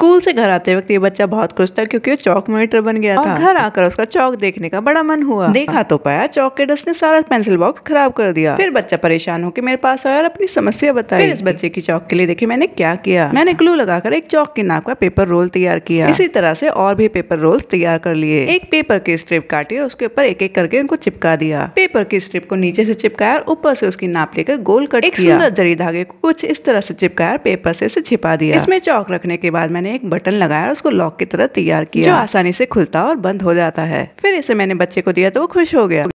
school से घर आते वक्त ये बच्चा बहुत खुश था क्योंकि वो चौक मोनिटर बन गया था घर आकर उसका चौक देखने का बड़ा मन हुआ देखा तो पाया चौक के डस्ट ने सारा पेंसिल बॉक्स खराब कर दिया फिर बच्चा परेशान होकर मेरे पास आया और अपनी समस्या बताई फिर इस बच्चे की चौक के लिए देखिए मैंने क्या किया मैंने ग्लू लगाकर एक चौक की नाक का पेपर रोल तैयार किया इसी तरह से और भी पेपर रोल तैयार कर लिए एक पेपर की स्ट्रिप काटी और उसके ऊपर एक एक करके उनको चिपका दिया पेपर की स्ट्रिप को नीचे से चिपकाया और ऊपर से उसकी नाप लेकर गोल कर एक सुंदर जरी धागे को कुछ इस तरह से चिपकाया पेपर से इसे छिपा दिया इसमें चौक रखने के बाद मैंने मैंने एक बटन लगाया और उसको लॉक की तरह तैयार किया जो आसानी से खुलता और बंद हो जाता है फिर इसे मैंने बच्चे को दिया तो वो खुश हो गया